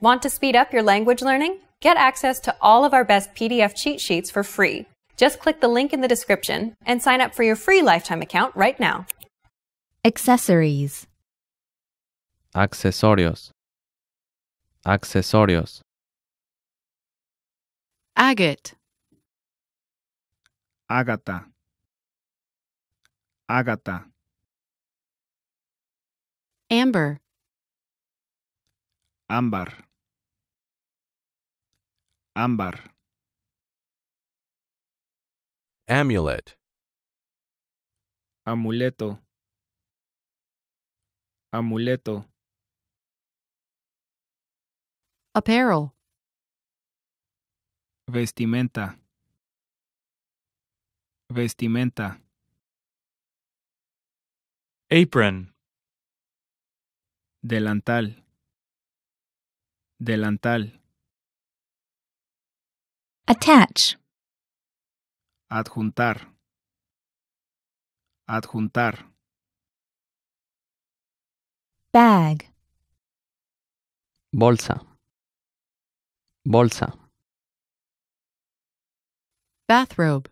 Want to speed up your language learning? Get access to all of our best PDF cheat sheets for free. Just click the link in the description and sign up for your free lifetime account right now. Accessories Accesorios Accesorios Agate Agata Agata Amber Ámbar Ámbar. Amulet. Amuleto. Amuleto. Apparel. Vestimenta. Vestimenta. Apron. Delantal. Delantal. Attach. Adjuntar. Adjuntar. Bag. Bolsa. Bolsa. Bathrobe.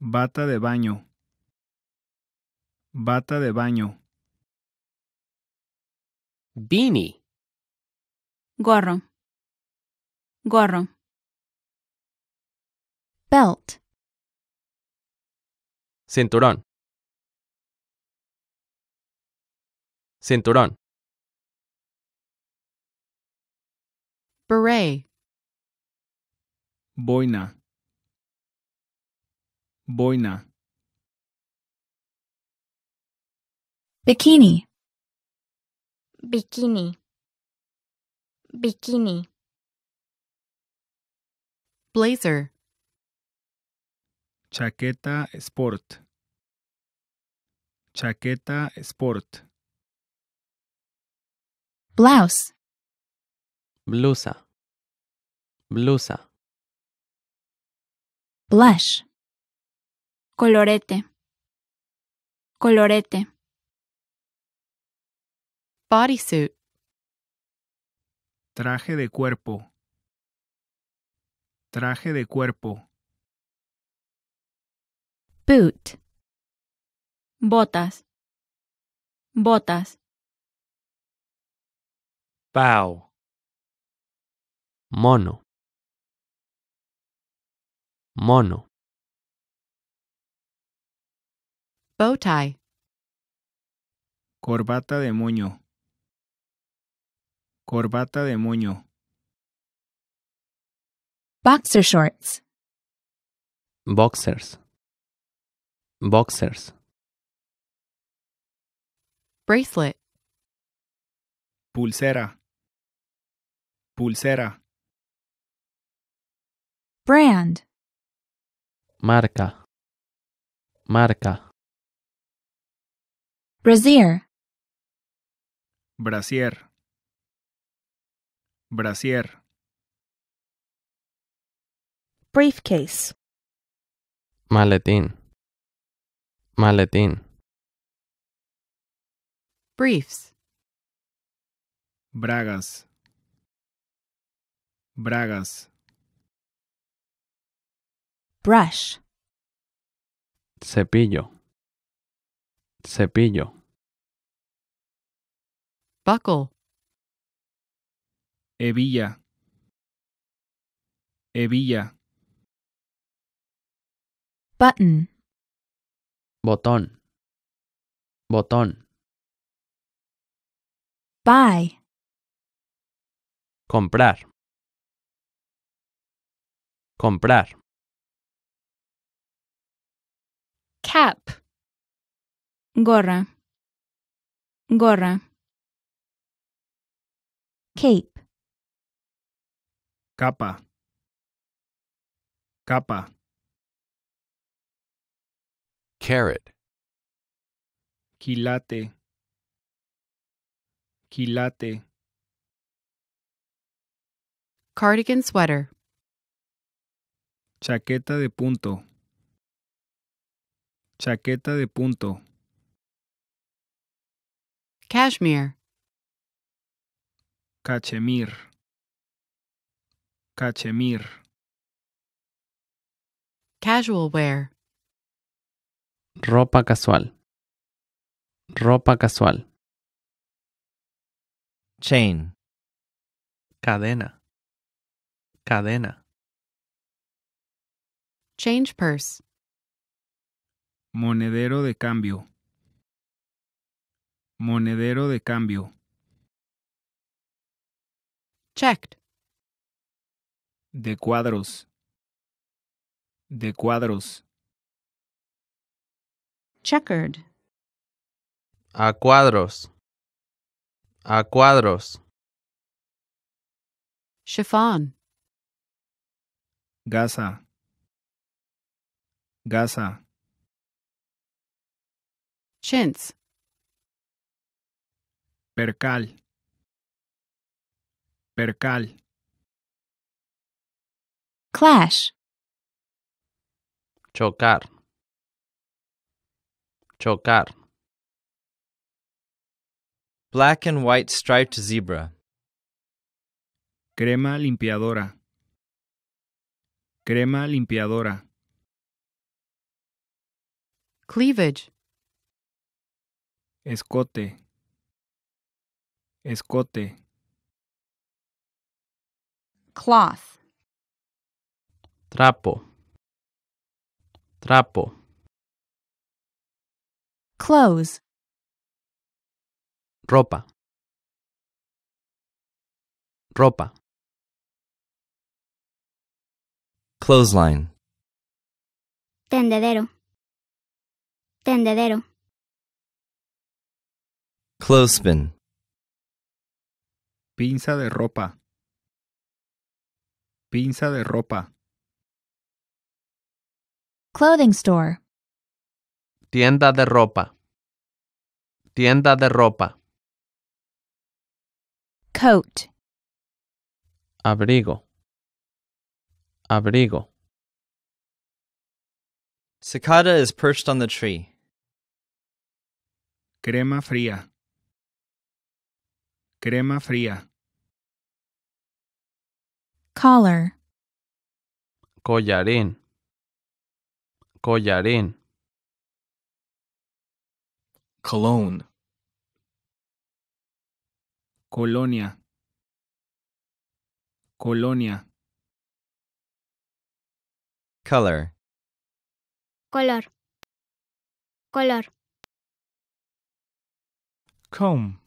Bata de baño. Bata de baño. Beanie. Gorro. Gorro. Belt. Cinturón. Cinturón. Beret. Boina. Boina. Bikini. Bikini. Bikini. Blazer. Chaqueta sport. Chaqueta sport. Blouse. Blusa. Blusa. Blush. Colorete. Colorete. Bodysuit. Traje de cuerpo. Traje de cuerpo. Boot. Botas. Botas. Pau. Mono. Mono. Bow tie. Corbata de moño. Corbata de moño. Boxer shorts. Boxers. Boxers. Bracelet. Pulsera. Pulsera. Brand. Marca. Marca. Brazier. Brazier. Brazier briefcase. Maletín. Maletín. Briefs. Bragas. Bragas. Brush. Cepillo. Cepillo. Buckle. Hebilla. Hebilla. Button. Botón. Botón. Buy. Comprar. Comprar. Cap. Gorra. Gorra. Cape. Capa. Capa. Carrot. Quilate. Quilate. Cardigan sweater. Chaqueta de punto. Chaqueta de punto. Cashmere. Cachemir. Cachemir. Casual wear. ropa casual, ropa casual. Chain, cadena, cadena. Change purse, monedero de cambio, monedero de cambio. Checked, de cuadros, de cuadros. Checkered. A cuadros. A cuadros. Chiffon. Gasa. Gasa. Chintz. Percal. Percal. Clash. Chocar. Chocar. Black and white striped zebra. Crema limpiadora. Crema limpiadora. Cleavage. Escote. Escote. Cloth. Trapo. Trapo. Clothes. Ropa. Ropa. Clothesline. Tendedero. Tendedero. Clothespin. Pinza de ropa. Pinza de ropa. Clothing store. tienda de ropa, tienda de ropa. Coat, abrigo, abrigo. Cicada is perched on the tree. Crema fría, crema fría. collar, collarín, collarín. Cologne. Colonia. Colonia. Color. Color. Color. Comb.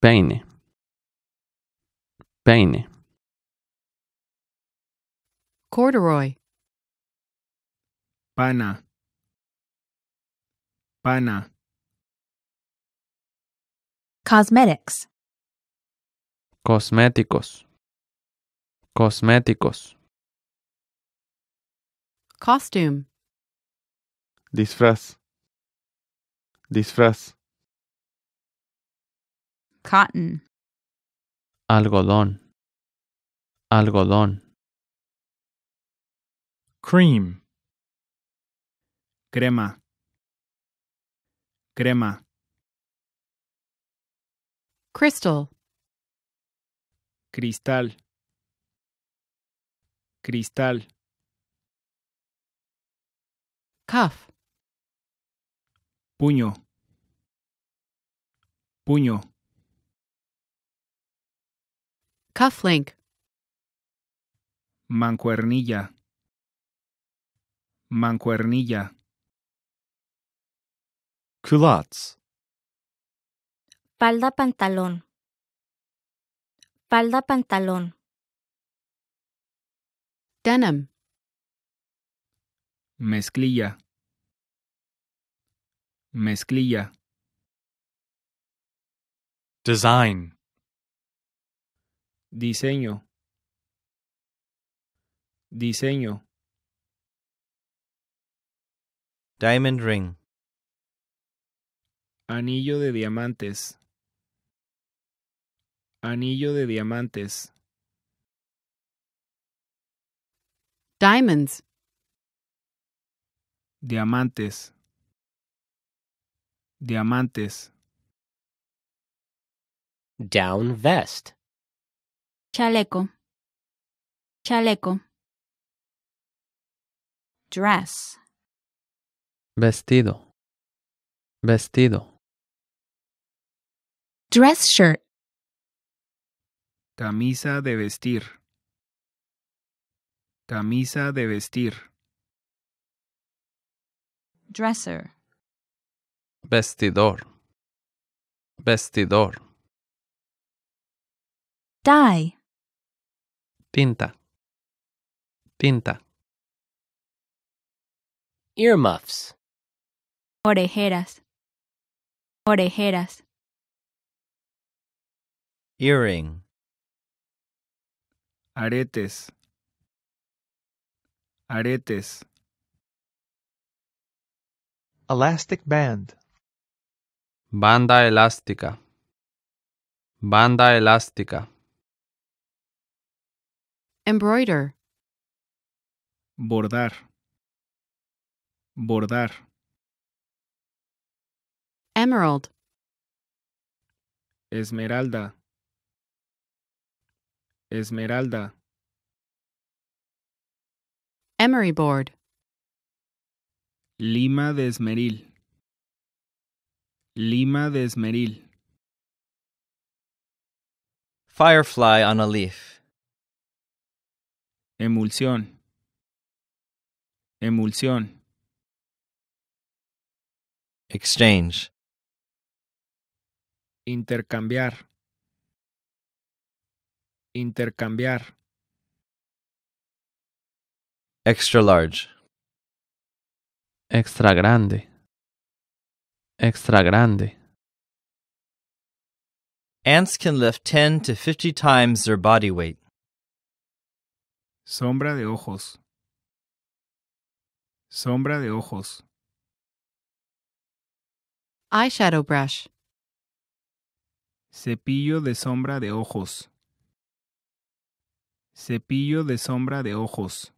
Peine. Peine. Corduroy. Pana. Pana. Cosmetics. Cosméticos. Cosméticos. Costume. Disfraz. Disfraz. Cotton. Algodón. Algodón. Cream. Crema. crema crystal cristal cristal cuff puño puño cufflink mancuernilla mancuernilla culottes, falda pantalón, falda pantalón, denim, mezclilla, mezclilla, design, diseño, diseño, diamond ring. Anillo de diamantes. Anillo de diamantes. Diamonds. Diamantes. Diamantes. Down vest. Chaleco. Chaleco. Dress. Vestido. Vestido. Dress shirt. Camisa de vestir. Camisa de vestir. Dresser. Vestidor. Vestidor. Dye. Tinta. Tinta. Earmuffs. Orejeras. Orejeras. Earring. Aretes. Aretes. Elastic band. Banda elástica. Banda elástica. Embroider. Bordar. Bordar. Emerald. Esmeralda. Esmeralda. Emery board. Lima de esmeril. Lima de esmeril. Firefly on a leaf. Emulsión. Emulsión. Exchange. Intercambiar. Intercambiar. Extra large. Extra grande. Extra grande. Ants can lift 10 to 50 times their body weight. Sombra de ojos. Sombra de ojos. Eyeshadow brush. Cepillo de sombra de ojos. Cepillo de sombra de ojos.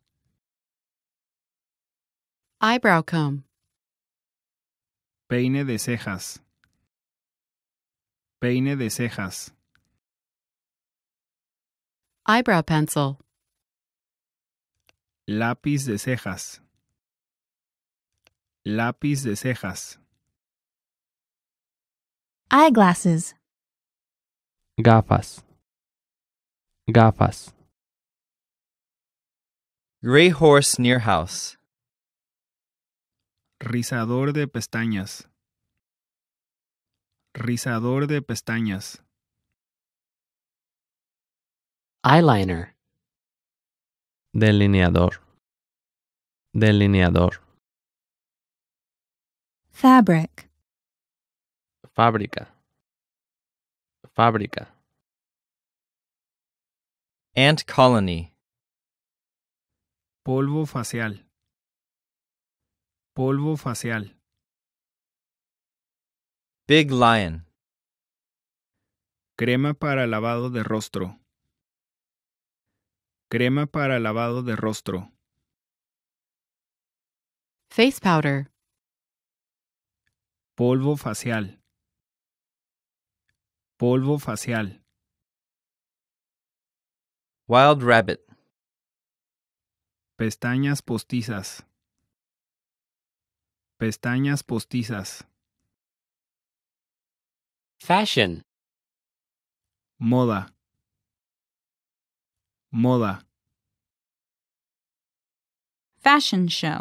Eyebrow comb. Peine de cejas. Peine de cejas. Eyebrow pencil. Lápiz de cejas. Lápiz de cejas. Eyeglasses. Gafas. Gafas. Grey horse near house. Rizador de pestañas. Rizador de pestañas. Eyeliner. Delineador. Delineador. Fabric. Fábrica. Fábrica. Ant colony. Polvo facial. Polvo facial. Big Lion. Crema para lavado de rostro. Crema para lavado de rostro. Face powder. Polvo facial. Polvo facial. Wild rabbit. Pestañas postizas. Pestañas postizas. Fashion. Moda. Moda. Fashion show.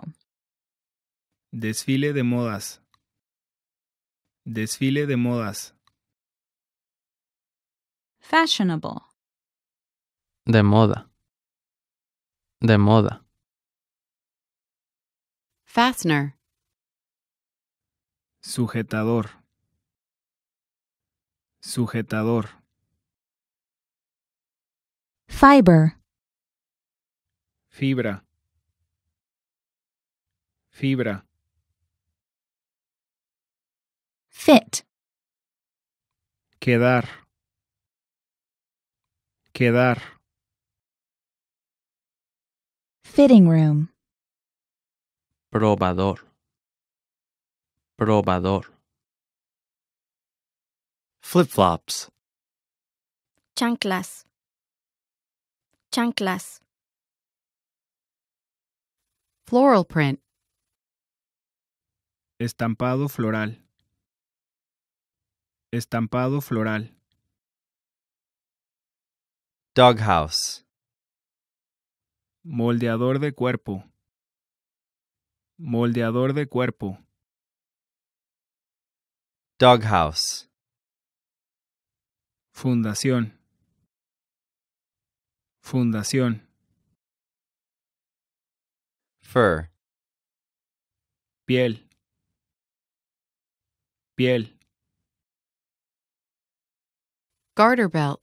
Desfile de modas. Desfile de modas. Fashionable. De moda. De moda. Fastener. Sujetador. Sujetador. Fiber. Fibra. Fibra. Fit. Quedar. Quedar. Fitting room. probador probador flip-flops chanclas chanclas floral print estampado floral estampado floral doghouse moldeador de cuerpo Moldeador de cuerpo. Doghouse. Fundación. Fundación. Fur. Piel. Piel. Garter belt.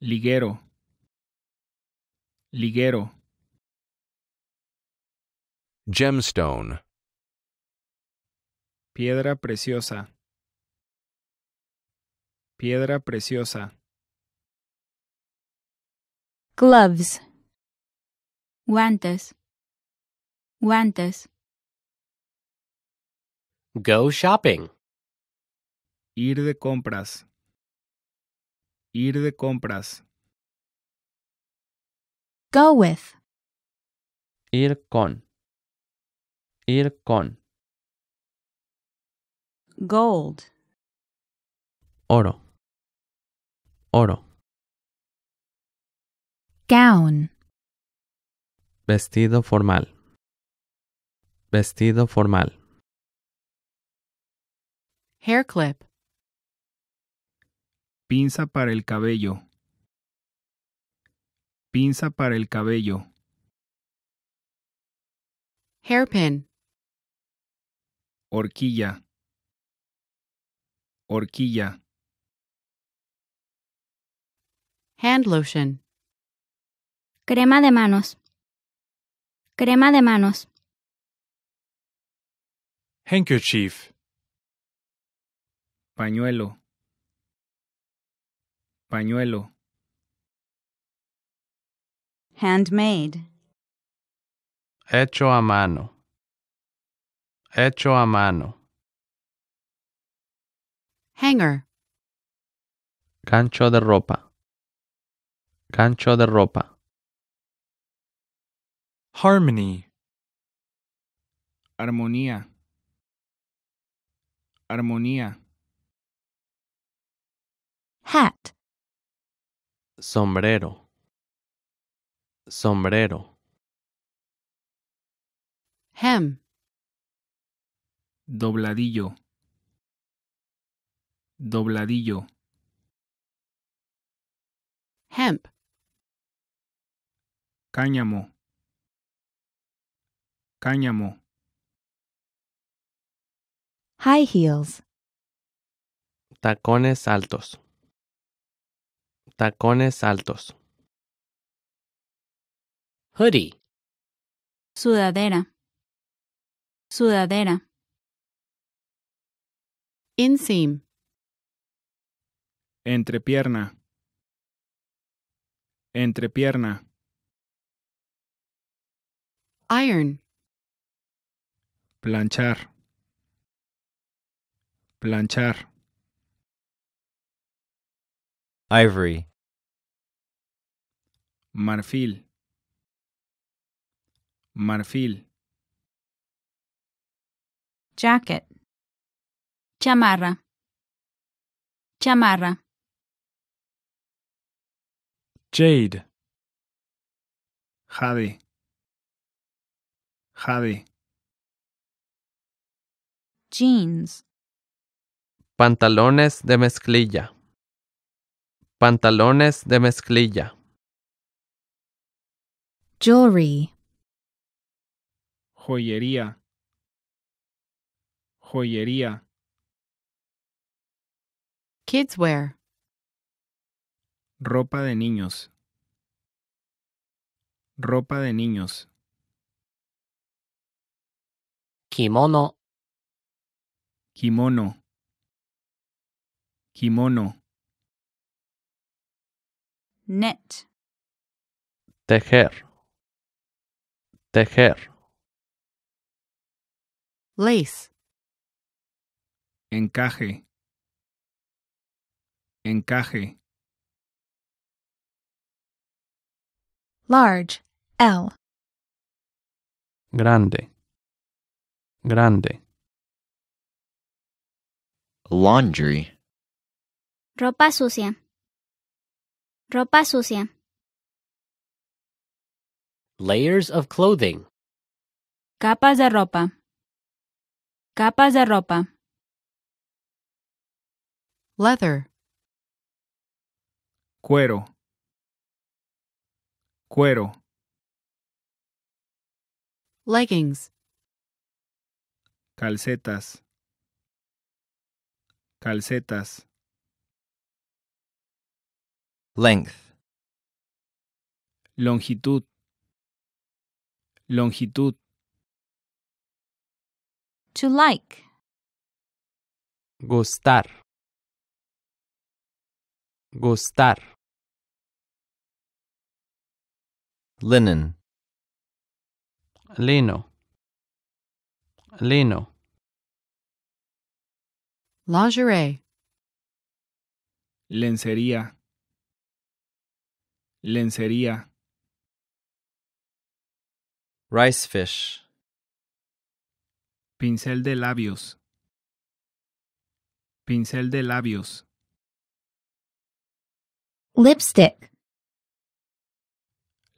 Liguero. Liguero. Gemstone. Piedra preciosa. Piedra preciosa. Gloves. Guantes. Guantes. Go shopping. Ir de compras. Ir de compras. Go with. Ir con con Gold. Oro. Oro. Gown. Vestido formal. Vestido formal. Hair clip. Pinza para el cabello. Pinza para el cabello. Hairpin. horquilla, horquilla. Hand lotion. Crema de manos. Crema de manos. Handkerchief. Pañuelo. Pañuelo. Handmade. Hecho a mano. Hecho a mano. Hanger. Cancho de ropa. Cancho de ropa. Harmony. Armonía. Armonía. Hat. Sombrero. Sombrero. Hem dobladillo, dobladillo. Hemp. Cáñamo, cáñamo. High heels. Tacones altos. Tacones altos. Hoodie. Sudadera. Sudadera. Inseam. Entrepierna. Entrepierna. Iron. Planchar. Planchar. Ivory. Marfil. Marfil. Jacket. chamarra, chamarra. Jade, jade, jade. Jeans, pantalones de mezclilla, pantalones de mezclilla. Jewelry, joyería, joyería. Kids wear. Ropa de niños. Ropa de niños. Kimono. Kimono. Kimono. Net. Tejer. Tejer. Lace. Encaje. Encaje. Large, L. Grande, grande. Laundry. Ropa sucia. Ropa sucia. Layers of clothing. Capas de ropa. Capas de ropa. Leather. cuero, cuero. Leggings. Calcetas. Calcetas. Length. Longitud. Longitud. To like. Gustar. Gustar. linen Lino. Lino. lingerie lencería lencería rice fish pincel de labios pincel de labios lipstick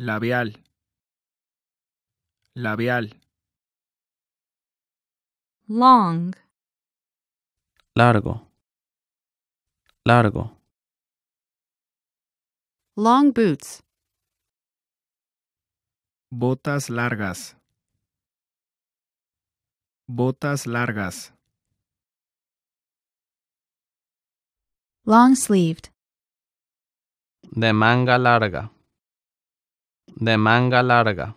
labial, labial. Long. Largo, largo. Long boots. Botas largas. Botas largas. Long sleeved. De manga larga de manga larga.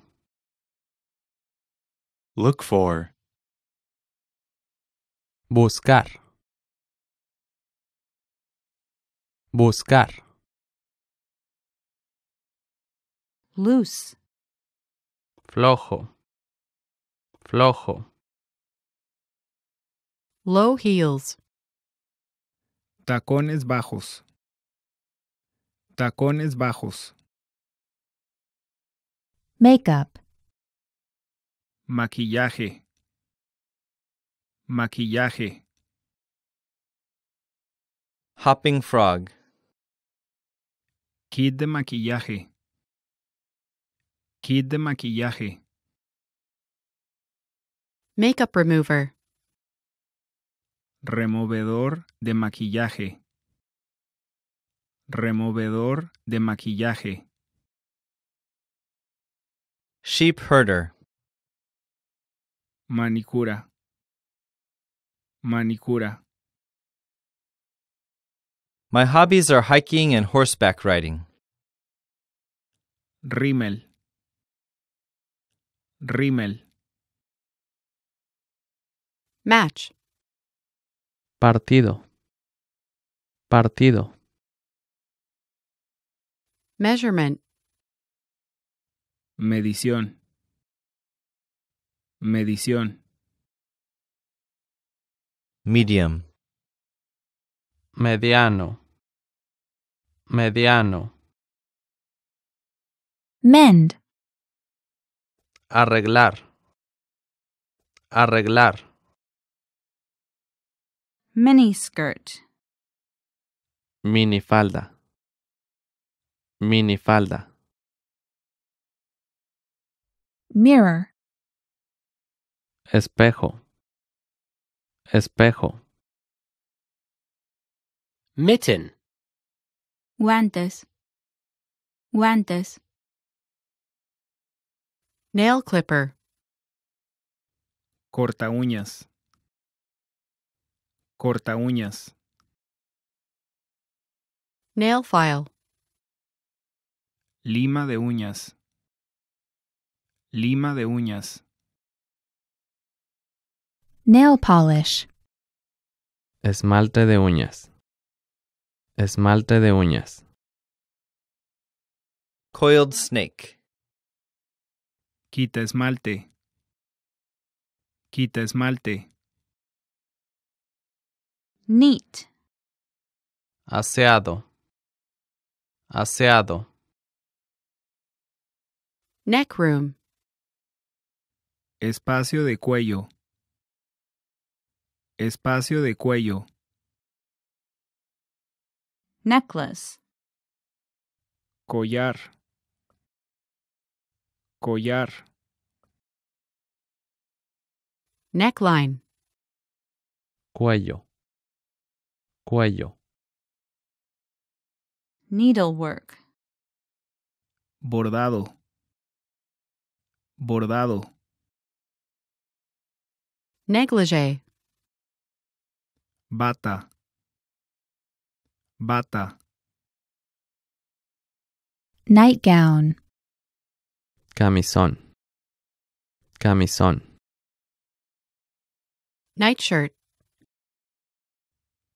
Look for. Buscar. Buscar. Loose. Flojo. Flojo. Low heels. Tacones bajos. Tacones bajos. Makeup. Maquillaje. Maquillaje. Hopping frog. Kit de maquillaje. Kit de maquillaje. Makeup remover. Removedor de maquillaje. Removedor de maquillaje. Sheep herder. Manicura. Manicura. My hobbies are hiking and horseback riding. Rimmel. Rimmel. Match. Partido. Partido. Measurement. Medición. Medición. Medium. Mediano. Mediano. Mend. Arreglar. Arreglar. Miniskirt. Minifalda. Minifalda mirror. Espejo. Espejo. Mitten. Guantes. Guantes. Nail clipper. Corta uñas. Corta uñas. Nail file. Lima de uñas. Lima de uñas. Nail polish. Esmalte de uñas. Esmalte de uñas. Coiled snake. Quita esmalte. Quita esmalte. Neat. Aseado. Aseado. Neck room. Espacio de cuello. Espacio de cuello. Necklace. Collar. Collar. Neckline. Cuello. Cuello. Needlework. Bordado. Bordado. Negligee. Bata. Bata. Nightgown. Camisón. Camisón. Nightshirt.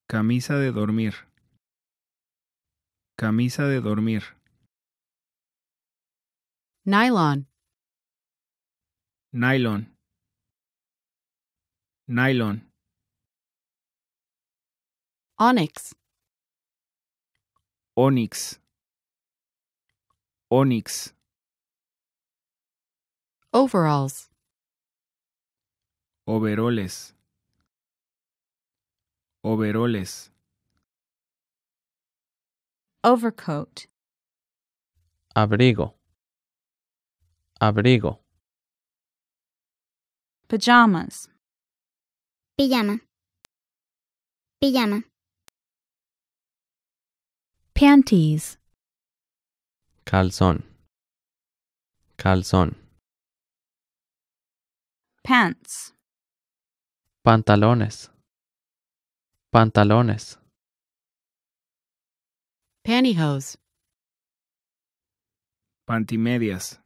Camisa de dormir. Camisa de dormir. Nylon. Nylon. Nylon. Onyx. Onyx. Onyx. Overalls. Overoles. Overoles. Overcoat. Abrigo. Abrigo. Pajamas. Pijama. Pijama. Panties. Calzón. Calzón. Pants. Pantalones. Pantalones. Pantyhose. Pantimedias.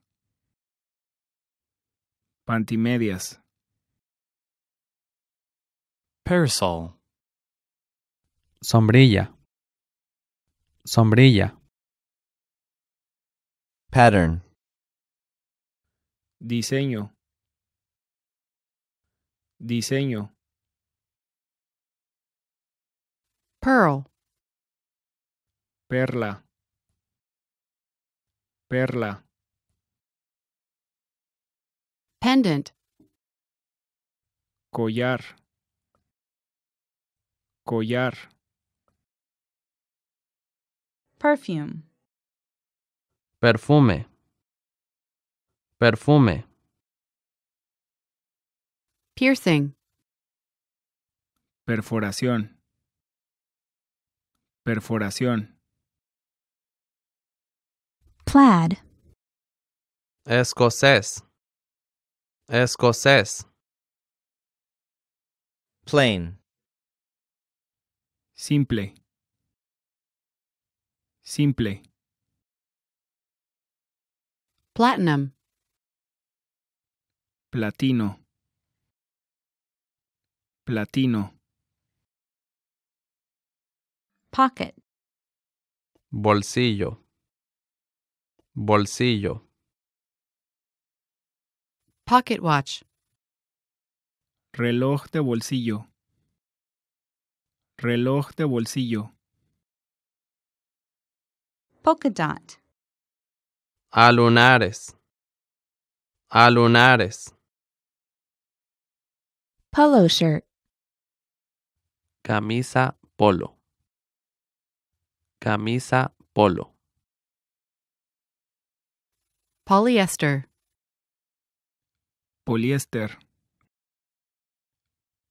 Pantimedias. Parasol. Sombrilla. Sombrilla. Pattern. Diseño. Diseño. Pearl. Perla. Perla. Pendant. Collar. Collar. Perfume. Perfume. Perfume. Piercing. Perforación. Perforación. Plaid. Escocés. Escocés. Plain. simple, simple. Platinum. Platino. Platino. Pocket. Bolsillo. Bolsillo. Pocket watch. Reloj de bolsillo. Reloj de bolsillo. Polka dot. Alunares. Polo shirt. Camisa polo. Camisa polo. Polyester. Poliéster.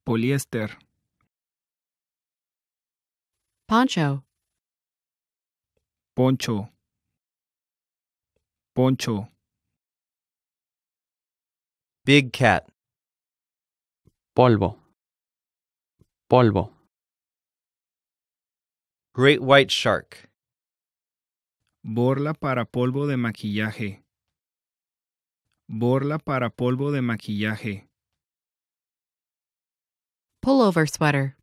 Poliéster. Poncho. Poncho. Poncho. Big cat. Polvo. Polvo. Great white shark. Borla para polvo de maquillaje. Borla para polvo de maquillaje. Pullover sweater.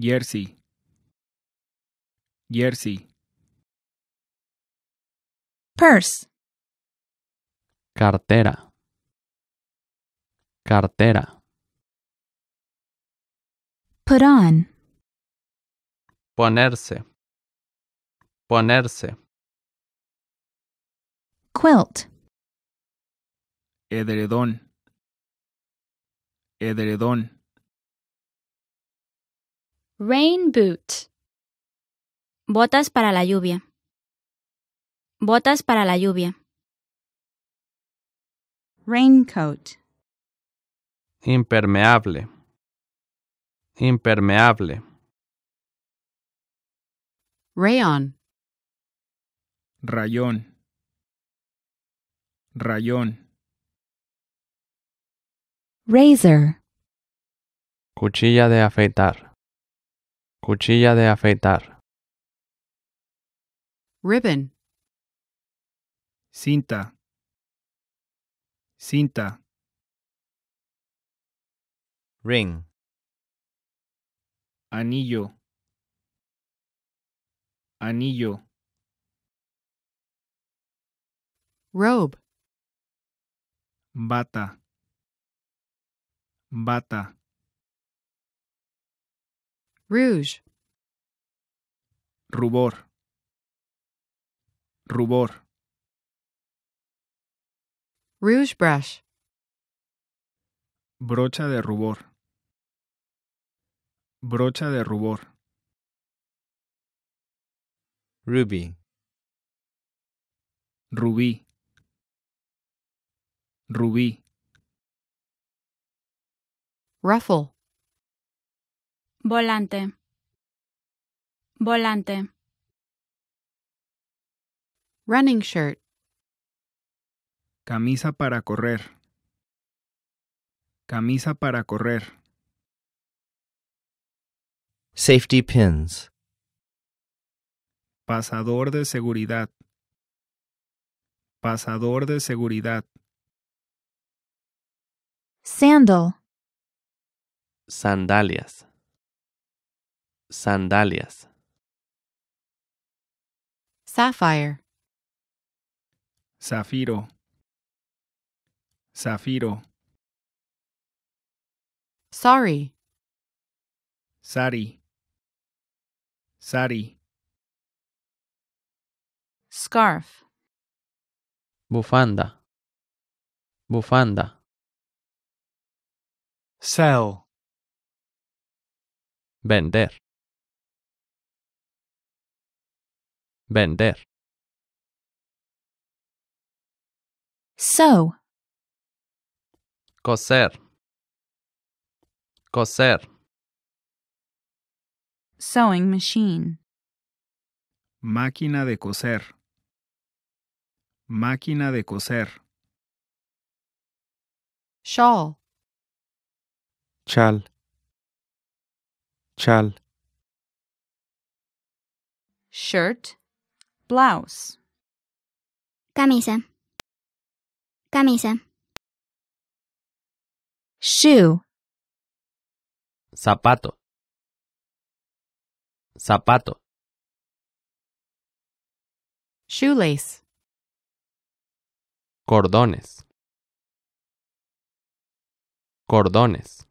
Jersey. Jersey. Purse. Cartera. Cartera. Put on. Ponerse. Ponerse. Quilt. Edredón. Edredón. Rain boot. Botas para la lluvia. Botas para la lluvia. Raincoat. Impermeable. Impermeable. Rayon. Rayón. Rayón. Razor. Cuchilla de afeitar. Cuchilla de afeitar. Ribbon. Cinta. Cinta. Ring. Anillo. Anillo. Robe. Bata. Bata. Rouge. Rubor. Rubor. Rouge brush. Brocha de rubor. Brocha de rubor. Ruby. Rubí. Rubí. Ruffle. volante, volante. Running shirt, camisa para correr, camisa para correr, safety pins, pasador de seguridad, pasador de seguridad, sandal, sandalias. sandalias. Sapphire. Zafiro. Zafiro. Sorry. Sari. Sari. Scarf. Bufanda. Bufanda. Sell. Vender. Vender. Sew. Coser. Coser. Sewing machine. Máquina de coser. Máquina de coser. Shawl. Chal. Chal. Shirt. blouse. Camisa. Camisa. Shoe. Zapato. Zapato. Shoelace. Cordones. Cordones.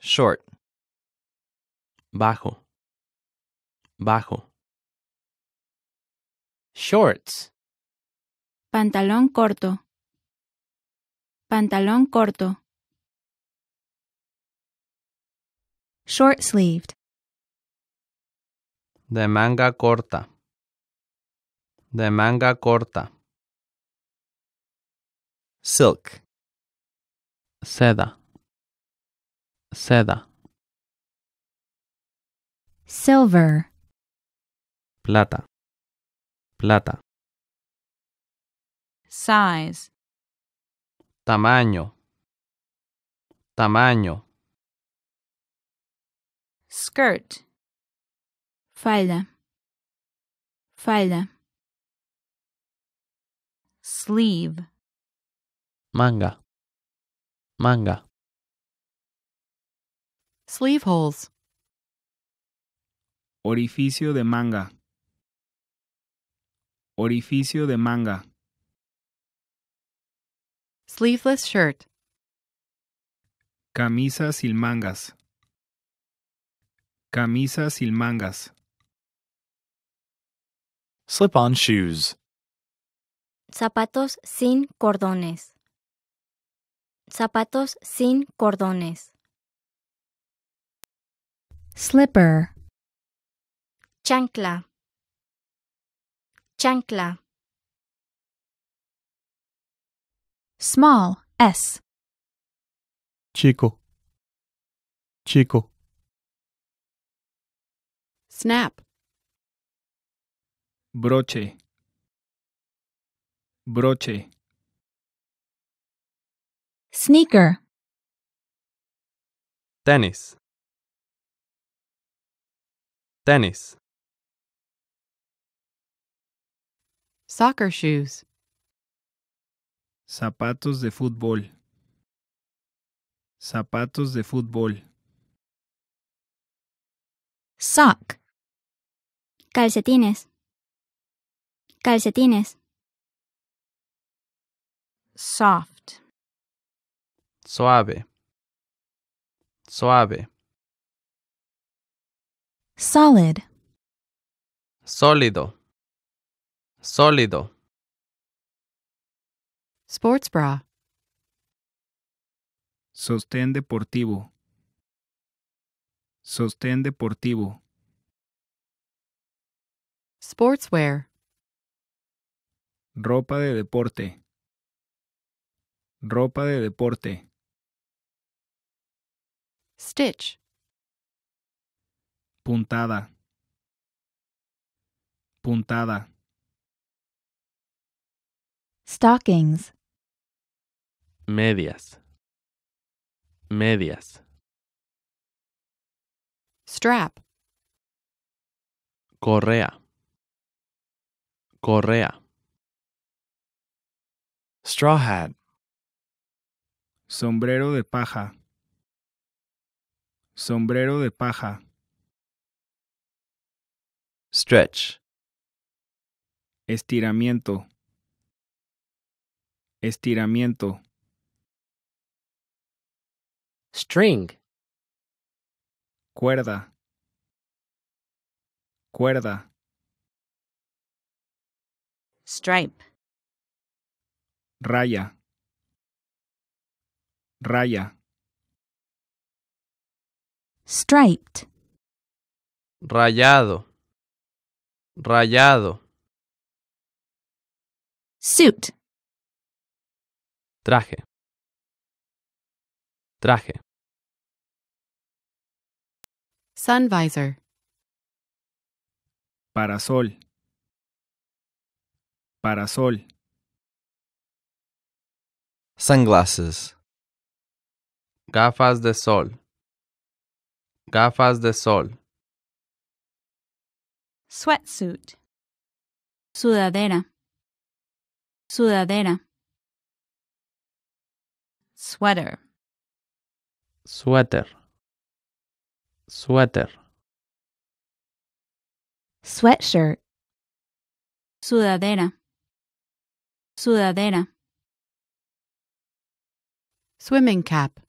Short. Bajo. bajo. Shorts. Pantalón corto. Pantalón corto. Short sleeved. De manga corta. De manga corta. Silk. Seda. Seda. Silver. plata, plata. Size. Tamaño, tamaño. Skirt. Falda, falda. Sleeve. Manga, manga. Sleeve holes. Orificio de manga. Orificio de manga. Sleeveless shirt. Camisas sin mangas. Camisas sin mangas. Slip on shoes. Zapatos sin cordones. Zapatos sin cordones. Slipper. Chancla. Chancla. Small S. Chico. Chico. Snap. Broche. Broche. Sneaker. Tennis. Tennis. Soccer shoes. Zapatos de fútbol. Zapatos de fútbol. Sock. Calcetines. Calcetines. Soft. Suave. Suave. Solid. Sólido. Sólido. Sports bra. Sostén deportivo. Sostén deportivo. Sportswear. Ropa de deporte. Ropa de deporte. Stitch. Puntada. Puntada. Stockings. Medias. Medias. Strap. Correa. Correa. Straw hat. Sombrero de paja. Sombrero de paja. Stretch. Estiramiento. Estiramiento. String. Cuerda. Cuerda. Stripe. Raya. Raya. Striped. Rayado. Rayado. Suit traje, traje. Sun visor, parasol, parasol, sunglasses, gafas de sol, gafas de sol, sweatsuit, sudadera, sudadera. Sweater. Sweater. Sweater. Sweatshirt. Sudadera. Sudadera. Swimming cap.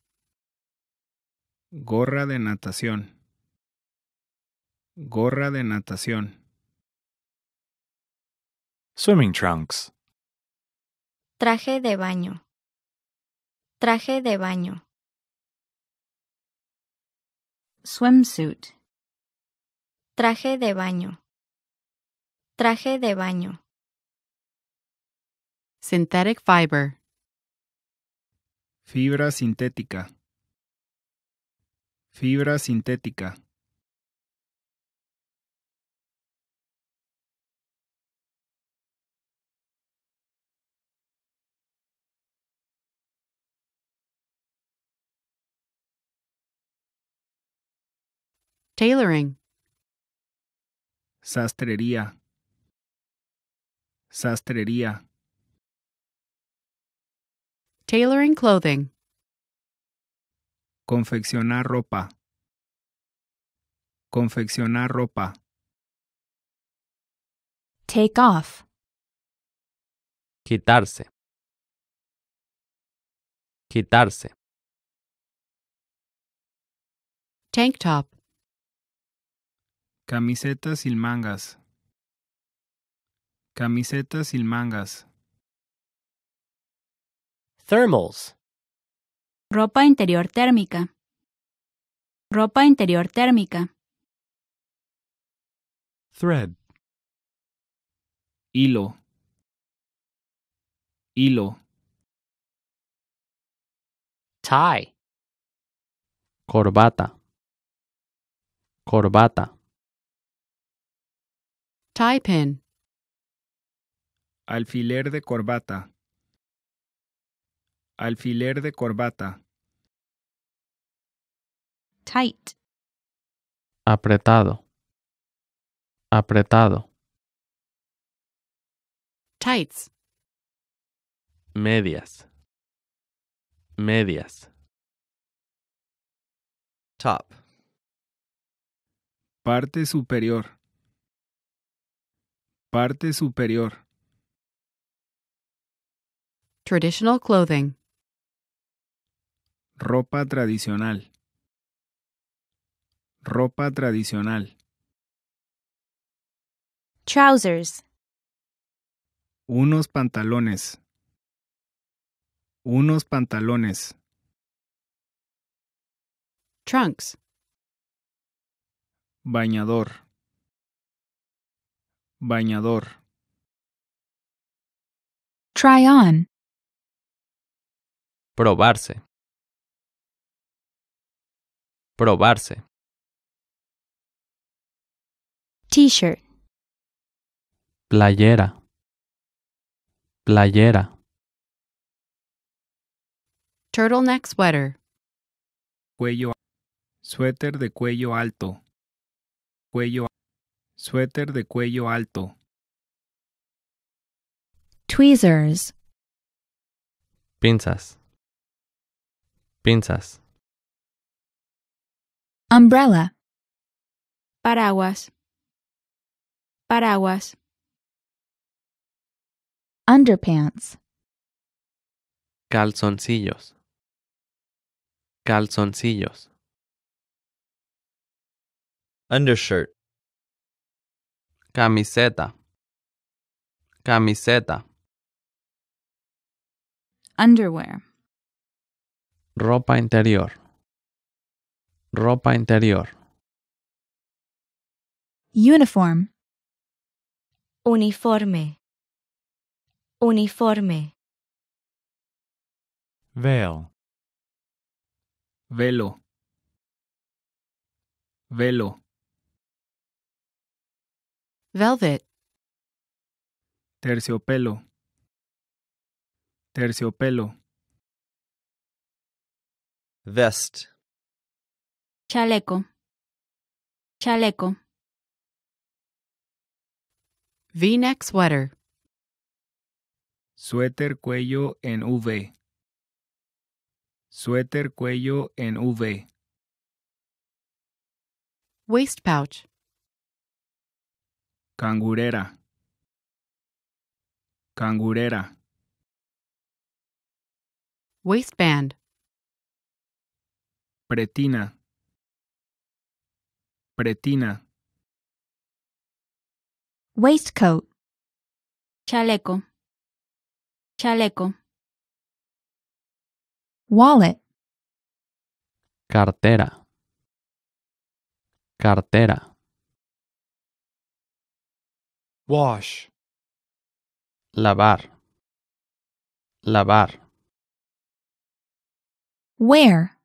Gorra de natación. Gorra de natación. Swimming trunks. Traje de baño. Traje de baño. Swimsuit. Traje de baño. Traje de baño. Synthetic fiber. Fibra sintética. Fibra sintética. Tailoring. Sastrería. Sastrería. Tailoring clothing. Confeccionar ropa. Confeccionar ropa. Take off. Quitarse. Quitarse. Tank top. Camisetas y mangas. Camisetas y mangas. Thermals. Ropa interior térmica. Ropa interior térmica. Thread. Hilo. Hilo. Tie. Corbata. Corbata. Tie pin. Alfiler de corbata. Alfiler de corbata. Tight. Apretado. Apretado. Tights. Medias. Medias. Top. Parte superior. Parte superior. Traditional clothing. Ropa tradicional. Ropa tradicional. Trousers. Unos pantalones. Unos pantalones. Trunks. Bañador. Bañador. Try on. Probarse. Probarse. T-shirt. Playera. Playera. Turtleneck sweater. Cuello. Suéter de cuello alto. Cuello. Suéter de cuello alto. Tweezers. Pinzas. Pinzas. Umbrella. Paraguas. Paraguas. Underpants. Calzoncillos. Calzoncillos. Undershirt. Camiseta. Camiseta. Underwear. Ropa interior. Ropa interior. Uniform. Uniforme. Uniforme. Veil. Velo. Velo. Velvet. Terciopelo. Terciopelo. Vest. Chaleco. Chaleco. V-neck sweater. Suéter cuello en V. Suéter cuello en V. Waist pouch. Cangurera. Cangurera. Waistband. Pretina. Pretina. Waistcoat. Chaleco. Chaleco. Wallet. Cartera. Cartera. Wash. Lavar. Lavar. Where?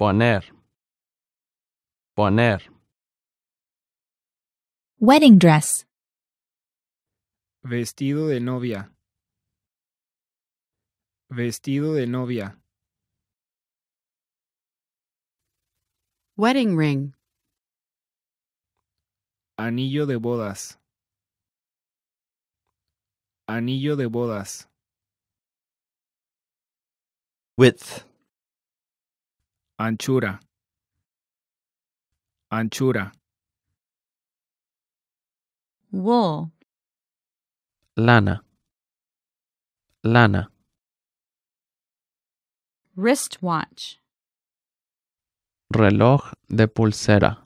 Poner. Poner. Wedding dress. Vestido de novia. Vestido de novia. Wedding ring. Anillo de bodas. Anillo de bodas. Width. Anchura. Anchura. Wool. Lana. Lana. Wristwatch. Reloj de pulsera.